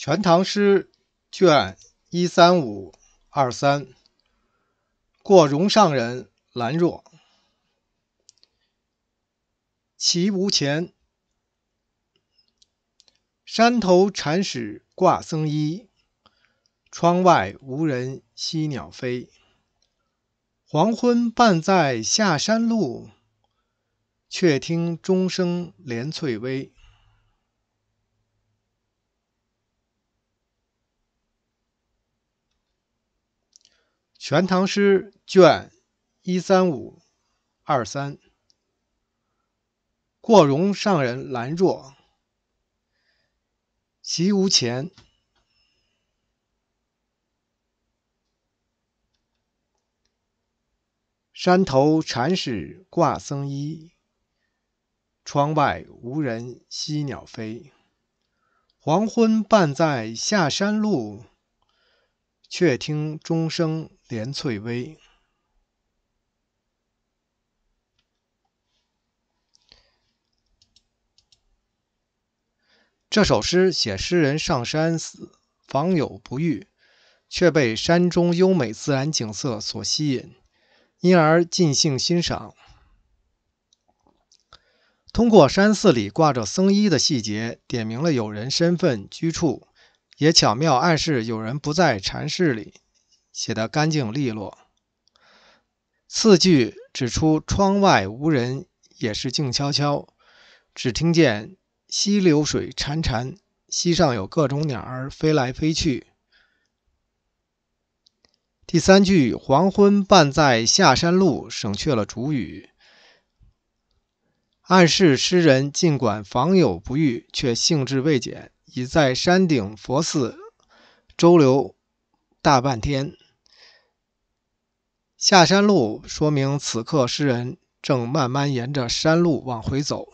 《全唐诗》卷一三五二三，《过容上人兰若》，其无钱，山头禅史挂僧衣，窗外无人惜鸟飞。黄昏半在下山路，却听钟声连翠微。《全唐诗》卷一三五二三，《过容上人兰若》，席无钱，山头禅史挂僧衣，窗外无人惜鸟飞，黄昏伴在下山路。却听钟声连翠微。这首诗写诗人上山时访友不遇，却被山中优美自然景色所吸引，因而尽兴欣赏。通过山寺里挂着僧衣的细节，点明了友人身份、居处。也巧妙暗示有人不在禅室里，写得干净利落。次句指出窗外无人，也是静悄悄，只听见溪流水潺潺，溪上有各种鸟儿飞来飞去。第三句“黄昏伴在下山路”省去了主语，暗示诗人尽管访友不遇，却兴致未减。已在山顶佛寺周流大半天，下山路说明此刻诗人正慢慢沿着山路往回走，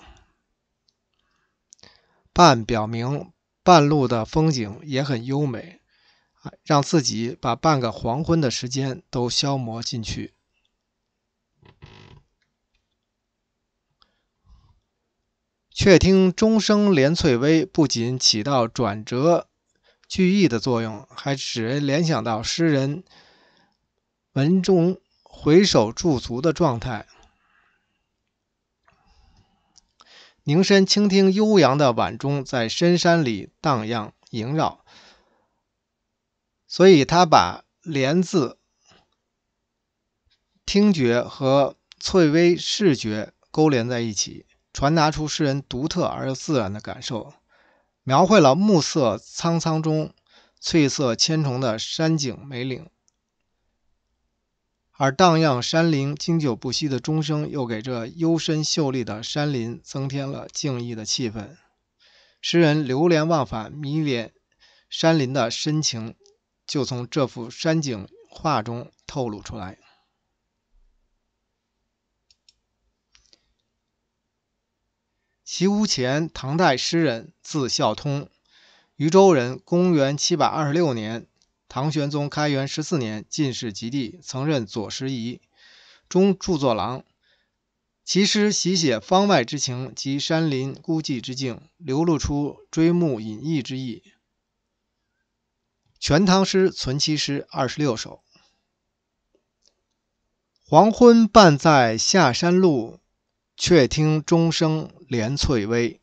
半表明半路的风景也很优美，啊，让自己把半个黄昏的时间都消磨进去。却听钟声连翠微，不仅起到转折句意的作用，还使人联想到诗人文中回首驻足的状态。凝神倾听悠扬的晚钟在深山里荡漾萦绕，所以他把“连”字听觉和翠微视觉勾连在一起。传达出诗人独特而又自然的感受，描绘了暮色苍苍中翠色千重的山景美岭，而荡漾山林、经久不息的钟声，又给这幽深秀丽的山林增添了静谧的气氛。诗人流连忘返、迷恋山林的深情，就从这幅山景画中透露出来。其屋前，唐代诗人，字孝通，渝州人。公元七百二十六年，唐玄宗开元十四年进士及第，曾任左拾遗、中著作郎。其诗喜写方外之情及山林孤寂之境，流露出追慕隐逸之意。《全唐诗》存其诗二十六首。黄昏半在下山路。却听钟声连翠微。